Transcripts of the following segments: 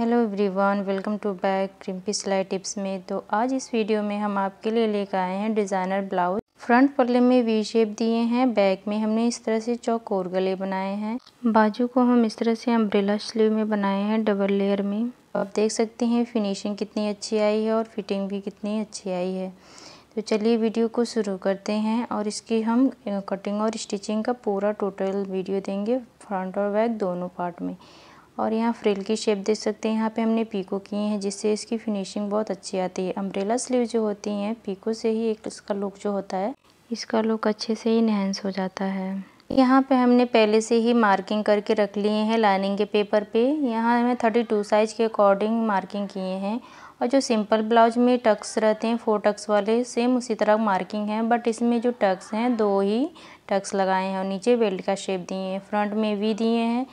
hello everyone welcome to back क्रिम्पी सिलाई tips में तो आज इस वीडियो में हम आपके लिए लेकर आए हैं डिज़ाइनर ब्लाउज फ्रंट पल्ले में वी शेप दिए हैं बैक में हमने इस तरह से चौक और गले बनाए हैं बाजू को हम इस तरह से अम्ब्रेला स्लीव में बनाए हैं डबल लेयर में आप देख सकते हैं फिनिशिंग कितनी अच्छी आई है और फिटिंग भी कितनी अच्छी आई है तो चलिए वीडियो को शुरू करते हैं और इसकी हम कटिंग और स्टिचिंग का पूरा टोटल वीडियो देंगे फ्रंट और बैक दोनों पार्ट में और यहाँ फ्रिल की शेप देख सकते हैं यहाँ पे हमने पीको किए हैं जिससे इसकी फिनिशिंग बहुत अच्छी आती है अम्ब्रेला स्लीव जो होती हैं पीको से ही एक इसका लुक जो होता है इसका लुक अच्छे से ही इन्हेंस हो जाता है यहाँ पे हमने पहले से ही मार्किंग करके रख लिए हैं लाइनिंग के पेपर पे यहाँ हमें थर्टी टू साइज़ के अकॉर्डिंग मार्किंग किए हैं और जो सिंपल ब्लाउज में टक्स रहते हैं फोर टक्स वाले सेम उसी तरह मार्किंग है बट इसमें जो टक्स हैं दो ही टक्स लगाए हैं और नीचे बेल्ट का शेप दिए हैं फ्रंट में वी दिए हैं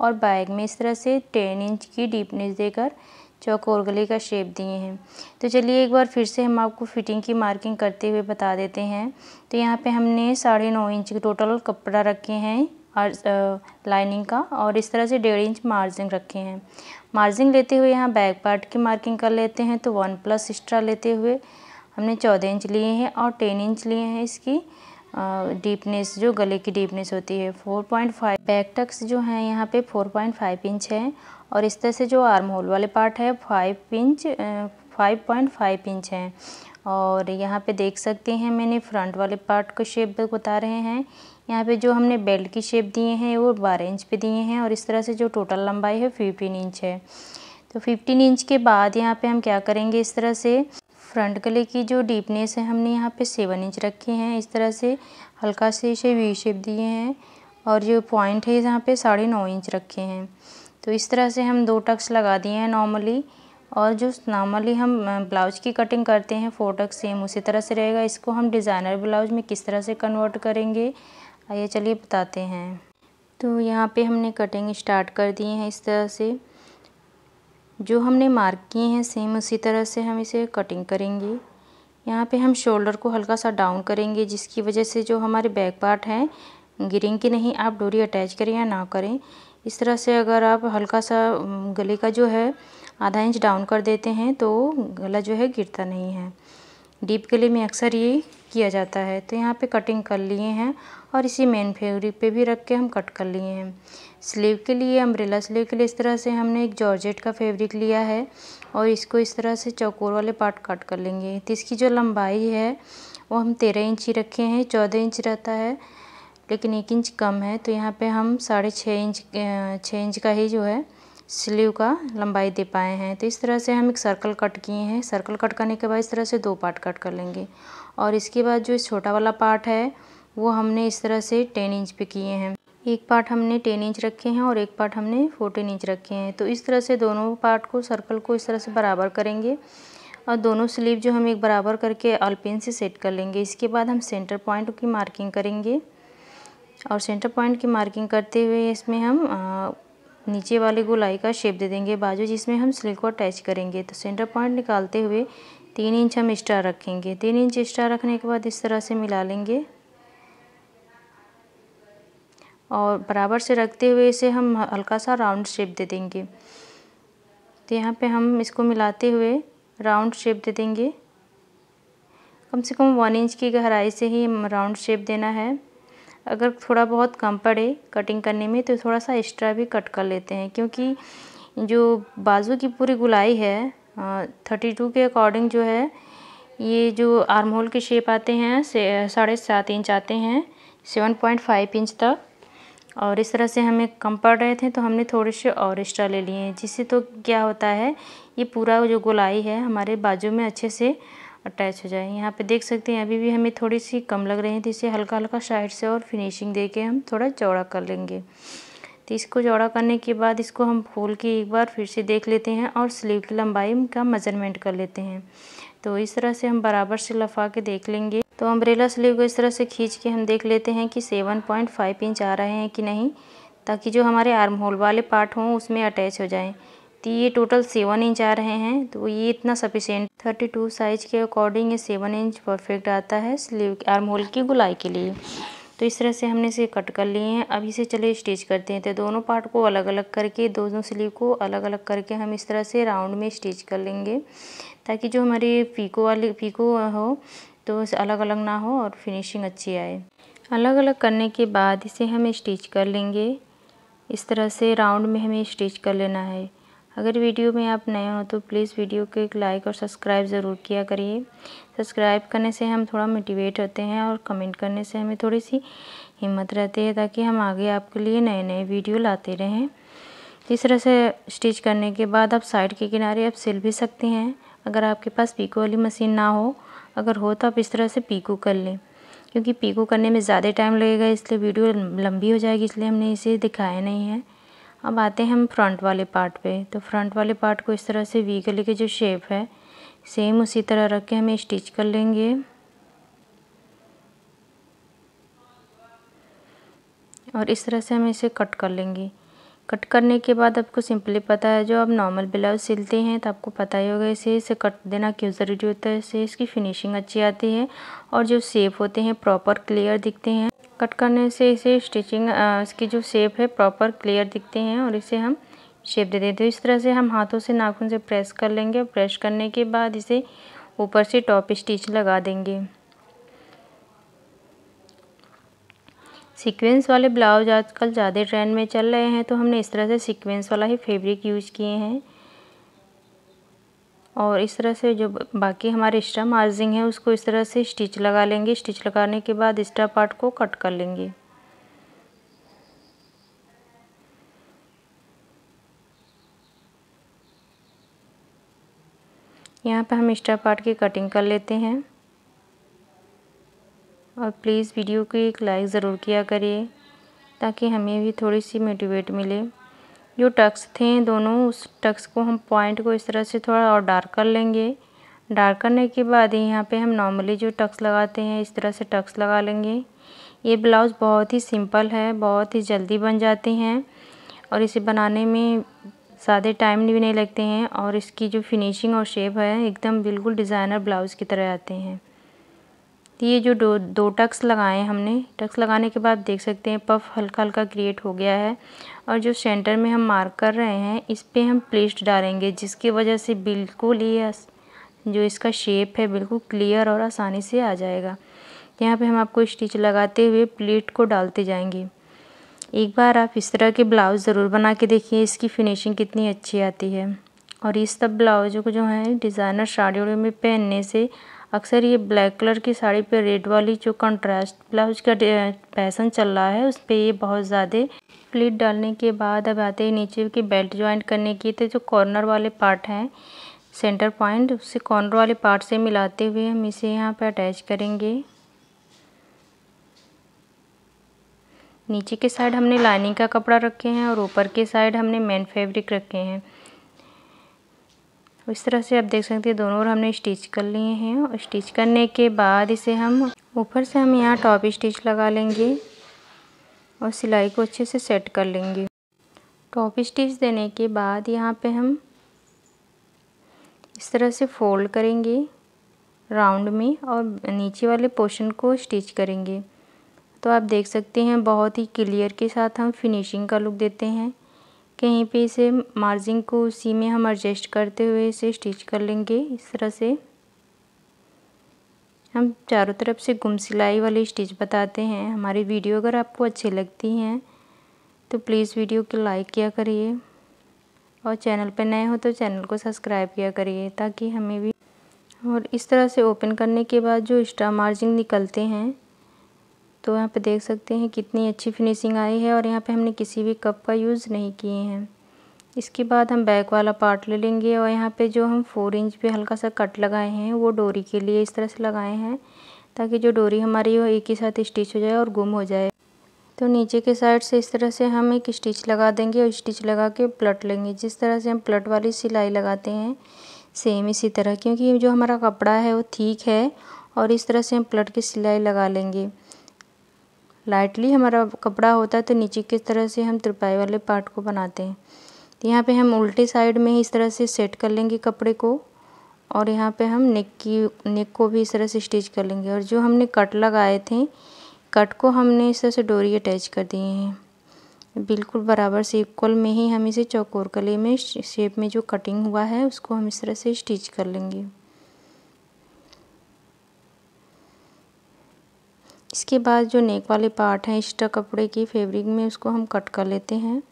और बैग में इस तरह से टेन इंच की डीपनेस देकर चौकोर गले का शेप दिए हैं तो चलिए एक बार फिर से हम आपको फिटिंग की मार्किंग करते हुए बता देते हैं तो यहाँ पे हमने साढ़े नौ इंच के टोटल कपड़ा रखे हैं और लाइनिंग का और इस तरह से डेढ़ इंच मार्जिन रखे हैं मार्जिन लेते हुए यहाँ बैक पार्ट की मार्किंग कर लेते हैं तो वन प्लस एक्स्ट्रा लेते हुए हमने चौदह इंच लिए हैं और टेन इंच लिए हैं इसकी डीपनेस जो गले की डीपनेस होती है 4.5 पॉइंट बैक टक्स जो हैं यहाँ पे 4.5 इंच है और इस तरह से जो आर्म होल वाले पार्ट है 5 इंच 5.5 इंच हैं और यहाँ पे देख सकते हैं मैंने फ्रंट वाले पार्ट को शेप बता रहे हैं यहाँ पे जो हमने बेल्ट की शेप दिए हैं वो बारह इंच पे दिए हैं और इस तरह से जो टोटल लंबाई है फिफ्टीन इंच है तो फिफ्टीन इंच के बाद यहाँ पे हम क्या करेंगे इस तरह से फ्रंट गले की जो डीपनेस है हमने यहाँ पे सेवन इंच रखी हैं इस तरह से हल्का से इसे वी शेप दिए हैं और जो पॉइंट है यहाँ पे साढ़े नौ इंच रखे हैं तो इस तरह से हम दो टक्स लगा दिए हैं नॉर्मली और जो नॉर्मली हम ब्लाउज की कटिंग करते हैं फोर टक्स सेम उसी तरह से रहेगा इसको हम डिज़ाइनर ब्लाउज में किस तरह से कन्वर्ट करेंगे आइए चलिए बताते हैं तो यहाँ पे हमने कटिंग स्टार्ट कर दिए हैं इस तरह से जो हमने मार्क किए हैं सेम उसी तरह से हम इसे कटिंग करेंगे यहाँ पे हम शोल्डर को हल्का सा डाउन करेंगे जिसकी वजह से जो हमारे बैक पार्ट हैं गिरेंगे नहीं आप डोरी अटैच करें या ना करें इस तरह से अगर आप हल्का सा गले का जो है आधा इंच डाउन कर देते हैं तो गला जो है गिरता नहीं है डीप गले में अक्सर ये किया जाता है तो यहाँ पे कटिंग कर लिए हैं और इसी मेन फेब्रिक पे भी रख के हम कट कर लिए हैं स्लीव के लिए अम्ब्रेला स्लीव के लिए इस तरह से हमने एक जॉर्जेट का फैब्रिक लिया है और इसको इस तरह से चौकोर वाले पार्ट कट कर लेंगे तो इसकी जो लंबाई है वो हम तेरह इंच ही रखे हैं चौदह इंच रहता है लेकिन एक इंच कम है तो यहाँ पर हम साढ़े छः इंच छः इंच का ही जो है स्लीव का लंबाई दे पाए हैं तो इस तरह से हम एक सर्कल कट किए हैं सर्कल कट करने के बाद इस तरह से दो पार्ट कट कर लेंगे और इसके बाद जो छोटा वाला पार्ट है वो हमने इस तरह से टेन इंच पे किए हैं एक पार्ट हमने टेन इंच रखे हैं और एक पार्ट हमने फोर्टीन इंच रखे हैं तो इस तरह से दोनों पार्ट को सर्कल को इस तरह से बराबर करेंगे और दोनों स्लीव जो हम एक बराबर करके अल्पिन से सेट कर लेंगे इसके बाद हम सेंटर पॉइंट की मार्किंग करेंगे और सेंटर पॉइंट की मार्किंग करते हुए इसमें हम नीचे वाले गोलाई का शेप दे देंगे बाजू जिसमें हम सिल्क को अटैच करेंगे तो सेंटर पॉइंट निकालते हुए तीन इंच हम स्टार रखेंगे तीन इंच स्टार रखने के बाद इस तरह से मिला लेंगे और बराबर से रखते हुए इसे हम हल्का सा राउंड शेप दे देंगे तो यहाँ पे हम इसको मिलाते हुए राउंड शेप दे देंगे कम से कम वन इंच की गहराई से ही राउंड शेप देना है अगर थोड़ा बहुत कम पड़े कटिंग करने में तो थोड़ा सा एक्स्ट्रा भी कट कर लेते हैं क्योंकि जो बाजू की पूरी गुलाई है थर्टी टू के अकॉर्डिंग जो है ये जो आर्म होल के शेप आते हैं साढ़े सात इंच आते हैं सेवन पॉइंट फाइव इंच तक और इस तरह से हमें कम पड़ रहे थे तो हमने थोड़े से और एक्स्ट्रा ले लिए हैं जिससे तो क्या होता है ये पूरा जो गुलाई है हमारे बाजू में अच्छे से अटैच हो जाए यहाँ पे देख सकते हैं अभी भी हमें थोड़ी सी कम लग रही है तो इसे हल्का हल्का साइड से और फिनिशिंग दे के हम थोड़ा चौड़ा कर लेंगे तो इसको चौड़ा करने के बाद इसको हम खोल के एक बार फिर से देख लेते हैं और स्लीव की लंबाई का मेजरमेंट कर लेते हैं तो इस तरह से हम बराबर से लफा के देख लेंगे तो अम्ब्रेला स्लीव को इस तरह से खींच के हम देख लेते हैं कि सेवन पॉइंट फाइव इंच आ रहे हैं कि नहीं ताकि जो हमारे आर्म होल वाले पार्ट हों उसमें अटैच हो जाएँ तो ये टोटल सेवन इंच आ रहे हैं तो ये इतना सफिशेंट थर्टी टू साइज़ के अकॉर्डिंग ये सेवन इंच परफेक्ट आता है स्लीव आर्म होल की गुलाई के लिए तो इस तरह से हमने इसे कट कर लिए हैं अब इसे चले स्टिच करते हैं तो दोनों पार्ट को अलग अलग करके दोनों स्लीव को अलग अलग करके हम इस तरह से राउंड में स्टिच कर लेंगे ताकि जो हमारी पीको वाली पीको हो तो अलग अलग ना हो और फिनिशिंग अच्छी आए अलग अलग करने के बाद इसे हम स्टिच कर लेंगे इस तरह से राउंड में हमें स्टिच कर लेना है अगर वीडियो में आप नए हो तो प्लीज़ वीडियो को एक लाइक और सब्सक्राइब ज़रूर किया करिए सब्सक्राइब करने से हम थोड़ा मोटिवेट होते हैं और कमेंट करने से हमें थोड़ी सी हिम्मत रहती है ताकि हम आगे आपके लिए नए नए वीडियो लाते रहें इस तरह से स्टिच करने के बाद आप साइड के किनारे आप सिल भी सकते हैं अगर आपके पास पीको वाली मशीन ना हो अगर हो तो आप इस तरह से पीको कर लें क्योंकि पीको करने में ज़्यादा टाइम लगेगा इसलिए वीडियो लंबी हो जाएगी इसलिए हमने इसे दिखाया नहीं है अब आते हैं हम फ्रंट वाले पार्ट पे तो फ्रंट वाले पार्ट को इस तरह से वी गले की जो शेप है सेम उसी तरह रख के हमें स्टिच कर लेंगे और इस तरह से हम इसे कट कर लेंगे कट करने के बाद आपको सिंपली पता है जो आप नॉर्मल ब्लाउज सिलते हैं तो आपको पता ही होगा इसे इसे कट देना क्यों ज़रूरी होता है इसे इसकी फिनिशिंग अच्छी आती है और जो सेफ होते हैं प्रॉपर क्लियर दिखते हैं कट करने से इसे स्टिचिंग इसकी जो शेप है प्रॉपर क्लियर दिखते हैं और इसे हम शेप दे देते हैं इस तरह से हम हाथों से नाखून से प्रेस कर लेंगे और प्रेस करने के बाद इसे ऊपर से टॉप स्टिच लगा देंगे सीक्वेंस वाले ब्लाउज आजकल ज़्यादा ट्रेंड में चल रहे हैं तो हमने इस तरह से सीक्वेंस वाला ही फैब्रिक यूज किए हैं और इस तरह से जो बाकी हमारे एक्स्ट्रा मार्जिंग है उसको इस तरह से स्टिच लगा लेंगे स्टिच लगाने के बाद एक्स्ट्रा पार्ट को कट कर लेंगे यहाँ पर हम एक्स्ट्रा पार्ट की कटिंग कर लेते हैं और प्लीज़ वीडियो को एक लाइक ज़रूर किया करिए ताकि हमें भी थोड़ी सी मोटिवेट मिले जो टक्स थे दोनों उस टक्स को हम पॉइंट को इस तरह से थोड़ा और डार्क कर लेंगे डार्क करने के बाद ही यहाँ पे हम नॉर्मली जो टक्स लगाते हैं इस तरह से टक्स लगा लेंगे ये ब्लाउज़ बहुत ही सिंपल है बहुत ही जल्दी बन जाते हैं और इसे बनाने में ज़्यादा टाइम भी नहीं लगते हैं और इसकी जो फिनिशिंग और शेप है एकदम बिल्कुल डिज़ाइनर ब्लाउज़ की तरह आते हैं तो ये जो दो दो टक्स लगाए हमने टक्स लगाने के बाद देख सकते हैं पफ हल्का हल्का क्रिएट हो गया है और जो सेंटर में हम मार्क कर रहे हैं इस पर हम प्लेस्ट डालेंगे जिसकी वजह से बिल्कुल ही जो इसका शेप है बिल्कुल क्लियर और आसानी से आ जाएगा यहाँ पे हम आपको स्टिच लगाते हुए प्लेट को डालते जाएंगे एक बार आप इस तरह के ब्लाउज़ ज़रूर बना के देखिए इसकी फिनिशिंग कितनी अच्छी आती है और इस सब ब्लाउजों को जो है डिज़ाइनर साड़ियों में पहनने से अक्सर ये ब्लैक कलर की साड़ी पे रेड वाली जो कंट्रास्ट ब्लाउज का फैसन चल रहा है उस पर ये बहुत ज़्यादा प्लीट डालने के बाद अब आते ही नीचे की बेल्ट ज्वाइंट करने की तो जो कॉर्नर वाले पार्ट हैं सेंटर पॉइंट उससे कॉर्नर वाले पार्ट से मिलाते हुए हम इसे यहाँ पर अटैच करेंगे नीचे के साइड हमने लाइनिंग का कपड़ा रखे हैं और ऊपर के साइड हमने मेन फैब्रिक रखे हैं तो इस तरह से आप देख सकते हैं दोनों ओर हमने स्टिच कर लिए हैं और स्टिच करने के बाद इसे हम ऊपर से हम यहाँ टॉप स्टिच लगा लेंगे और सिलाई को अच्छे से सेट कर लेंगे टॉप स्टिच देने के बाद यहाँ पे हम इस तरह से फोल्ड करेंगे राउंड में और नीचे वाले पोर्शन को स्टिच करेंगे तो आप देख सकते हैं बहुत ही क्लियर के साथ हम फिनिशिंग का लुक देते हैं कहीं पे इसे मार्जिंग को उसी में हम एडजस्ट करते हुए इसे स्टिच कर लेंगे इस तरह से हम चारों तरफ से गुम सिलाई वाली स्टिच बताते हैं हमारी वीडियो अगर आपको अच्छी लगती हैं तो प्लीज़ वीडियो को लाइक किया करिए और चैनल पर नए हो तो चैनल को सब्सक्राइब किया करिए ताकि हमें भी और इस तरह से ओपन करने के बाद जो एक्स्ट्रा मार्जिन निकलते हैं तो यहाँ पे देख सकते हैं कितनी अच्छी फिनिशिंग आई है और यहाँ पे हमने किसी भी कप का यूज़ नहीं किए हैं इसके बाद हम बैक वाला पार्ट ले लेंगे और यहाँ पे जो हम फोर इंच पे हल्का सा कट लगाए हैं वो डोरी के लिए इस तरह से लगाए हैं ताकि जो डोरी हमारी वो एक ही साथ स्टिच हो जाए और गुम हो जाए तो नीचे के साइड से इस तरह से हम एक स्टिच लगा देंगे और स्टिच लगा के प्लट लेंगे जिस तरह से हम प्लट वाली सिलाई लगाते हैं सेम इसी तरह क्योंकि जो हमारा कपड़ा है वो ठीक है और इस तरह से हम प्लट की सिलाई लगा लेंगे लाइटली हमारा कपड़ा होता है तो नीचे किस तरह से हम तुरपाई वाले पार्ट को बनाते हैं तो यहाँ पे हम उल्टे साइड में इस तरह से सेट कर लेंगे कपड़े को और यहाँ पे हम नेक की नेक को भी इस तरह से स्टिच कर लेंगे और जो हमने कट लगाए थे कट को हमने इस तरह से डोरी अटैच कर दिए हैं बिल्कुल बराबर से इक्वल में ही हम इसे चौकोर कले में शेप में जो कटिंग हुआ है उसको हम इस तरह से स्टिच कर लेंगे इसके बाद जो नेक वाले पार्ट हैं एक्स्ट्रा कपड़े की फैब्रिक में उसको हम कट कर लेते हैं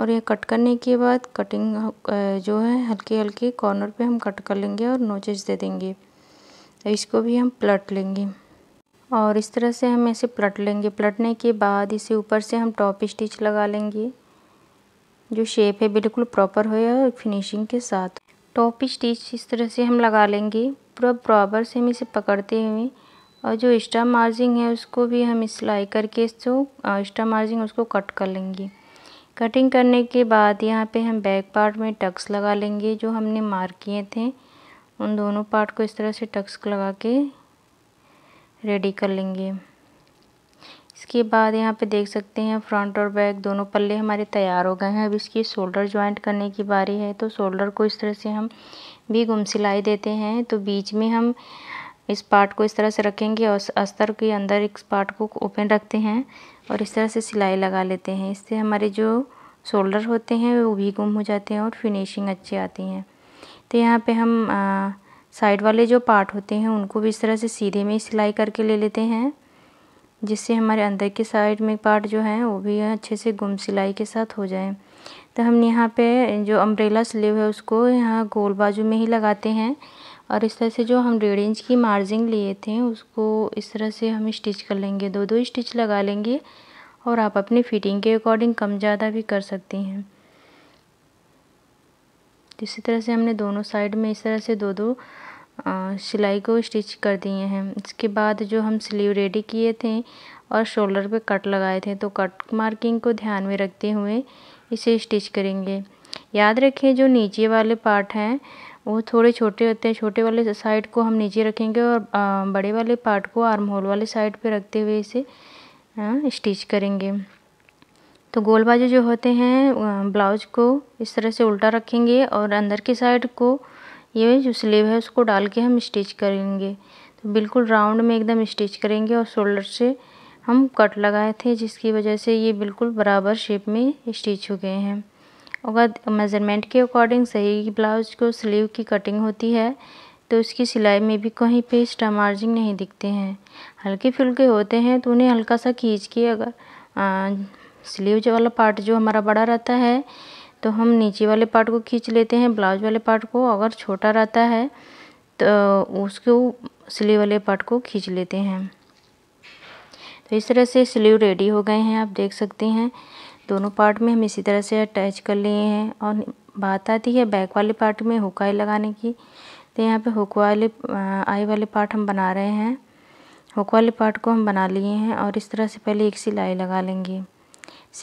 और यह कट करने के बाद कटिंग जो है हल्के हल्के कॉर्नर पे हम कट कर लेंगे और नोचेस दे देंगे तो इसको भी हम पलट लेंगे और इस तरह से हम ऐसे पलट लेंगे पलटने के बाद इसे ऊपर से हम टॉप स्टिच लगा लेंगे जो शेप है बिल्कुल प्रॉपर हो और फिनिशिंग के साथ टॉप स्टिच इस तरह से हम लगा लेंगे पूरा बराबर से हम इसे पकड़ते हुए और जो एक्स्ट्रा मार्जिंग है उसको भी हम सिलाई करके इसको एक्स्ट्रा मार्जिंग उसको कट कर लेंगे कटिंग करने के बाद यहाँ पे हम बैक पार्ट में टक्स लगा लेंगे जो हमने मार्क किए थे उन दोनों पार्ट को इस तरह से टक्स लगा के रेडी कर लेंगे इसके बाद यहाँ पे देख सकते हैं फ्रंट और बैक दोनों पल्ले हमारे तैयार हो गए हैं अब इसकी शोल्डर ज्वाइंट करने की बारी है तो शोल्डर को इस तरह से हम भी गुम सिलाई देते हैं तो बीच में हम इस पार्ट को इस तरह से रखेंगे और अस्तर के अंदर इस पार्ट को ओपन रखते हैं और इस तरह से सिलाई लगा लेते हैं इससे हमारे जो शोल्डर होते हैं वो भी गुम हो जाते हैं और फिनिशिंग अच्छी आती हैं तो यहाँ पे हम साइड वाले जो पार्ट होते हैं उनको भी इस तरह से सीधे में सिलाई करके ले लेते हैं जिससे हमारे अंदर के साइड में पार्ट जो है वो भी अच्छे से गुम सिलाई के साथ हो जाए तो हम यहाँ पे जो अम्ब्रेला स्लीव है उसको यहाँ गोल बाजू में ही लगाते हैं और इस तरह से जो हम डेढ़ इंच की मार्जिंग लिए थे उसको इस तरह से हम स्टिच कर लेंगे दो दो स्टिच लगा लेंगे और आप अपनी फिटिंग के अकॉर्डिंग कम ज़्यादा भी कर सकती हैं इसी तरह से हमने दोनों साइड में इस तरह से दो दो सिलाई को स्टिच कर दिए हैं इसके बाद जो हम स्लीव रेडी किए थे और शोल्डर पे कट लगाए थे तो कट मार्किंग को ध्यान में रखते हुए इसे स्टिच करेंगे याद रखें जो नीचे वाले पार्ट हैं वो थोड़े छोटे होते हैं छोटे वाले साइड को हम नीचे रखेंगे और बड़े वाले पार्ट को आर्म होल वाले साइड पे रखते हुए इसे स्टिच करेंगे तो गोल बाजू जो होते हैं ब्लाउज को इस तरह से उल्टा रखेंगे और अंदर की साइड को ये जो स्लीव है उसको डाल के हम स्टिच करेंगे तो बिल्कुल राउंड में एकदम स्टिच करेंगे और शोल्डर से हम कट लगाए थे जिसकी वजह से ये बिल्कुल बराबर शेप में स्टिच हो गए हैं अगर मेज़रमेंट के अकॉर्डिंग सही ब्लाउज को स्लीव की कटिंग होती है तो उसकी सिलाई में भी कहीं पे स्टा मार्जिंग नहीं दिखते हैं हल्के फुल्के होते हैं तो उन्हें हल्का सा खींच के अगर स्लीव जो वाला पार्ट जो हमारा बड़ा रहता है तो हम नीचे वाले पार्ट को खींच लेते हैं ब्लाउज वाले पार्ट को अगर छोटा रहता है तो उसको स्लीव वाले पार्ट को खींच लेते हैं तो इस तरह से स्लीव रेडी हो गए हैं आप देख सकते हैं दोनों पार्ट में हम इसी तरह से अटैच कर लिए हैं और बात आती है बैक वाले पार्ट में हुक आई लगाने की तो यहाँ पे हुक वाले आई वाले पार्ट हम बना रहे हैं हुक वाले पार्ट को हम बना लिए हैं और इस तरह से पहले एक सिलाई लगा लेंगे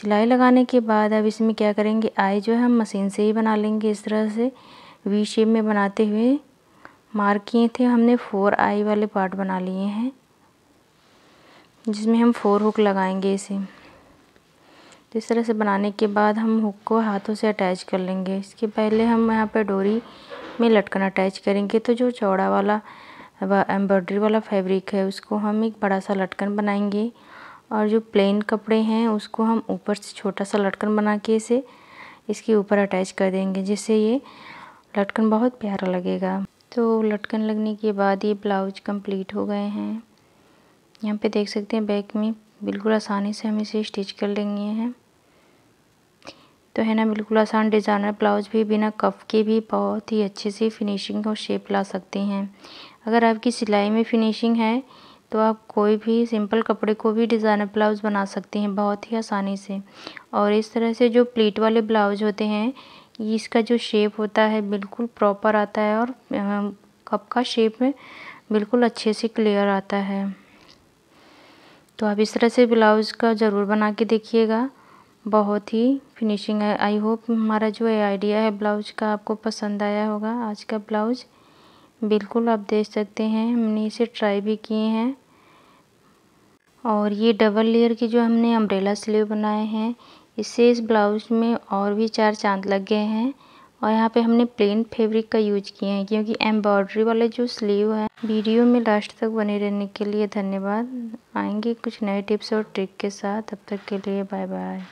सिलाई लगाने के बाद अब इसमें क्या करेंगे आई जो है हम मशीन से ही बना लेंगे इस तरह से वी शेप में बनाते हुए मार्क किए थे हमने फोर आई वाले पार्ट बना लिए हैं जिसमें हम फोर हुक लगाएंगे इसे तो इस तरह से बनाने के बाद हम हुक को हाथों से अटैच कर लेंगे इसके पहले हम यहाँ पर डोरी में लटकन अटैच करेंगे तो जो चौड़ा वाला एम्ब्रॉयडरी वाला फैब्रिक है उसको हम एक बड़ा सा लटकन बनाएंगे और जो प्लेन कपड़े हैं उसको हम ऊपर से छोटा सा लटकन बना के इसे इसके ऊपर अटैच कर देंगे जिससे ये लटकन बहुत प्यारा लगेगा तो लटकन लगने के बाद ये ब्लाउज कंप्लीट हो गए हैं यहाँ पे देख सकते हैं बैक में बिल्कुल आसानी से हम इसे स्टिच कर लेंगे हैं तो है ना बिल्कुल आसान डिज़ाइनर ब्लाउज भी बिना कफ के भी बहुत ही अच्छे से फिनिशिंग और शेप ला सकते हैं अगर आपकी सिलाई में फिनिशिंग है तो आप कोई भी सिंपल कपड़े को भी डिज़ाइनर ब्लाउज़ बना सकते हैं बहुत ही आसानी से और इस तरह से जो प्लीट वाले ब्लाउज होते हैं इसका जो शेप होता है बिल्कुल प्रॉपर आता है और कप का शेप में बिल्कुल अच्छे से क्लियर आता है तो आप इस तरह से ब्लाउज़ का ज़रूर बना के देखिएगा बहुत ही फिनिशिंग है आई होप हमारा जो आइडिया है ब्लाउज का आपको पसंद आया होगा आज का ब्लाउज बिल्कुल आप देख सकते हैं हमने इसे ट्राई भी किए हैं और ये डबल लेयर की जो हमने अम्ब्रेला स्लीव बनाए हैं इससे इस ब्लाउज में और भी चार चांद लग गए हैं और यहाँ पे हमने प्लेन फैब्रिक का यूज किया है क्योंकि एम्ब्रॉयडरी वाले जो स्लीव है वीडियो में लास्ट तक बने रहने के लिए धन्यवाद आएंगे कुछ नए टिप्स और ट्रिक के साथ अब तक के लिए बाय बाय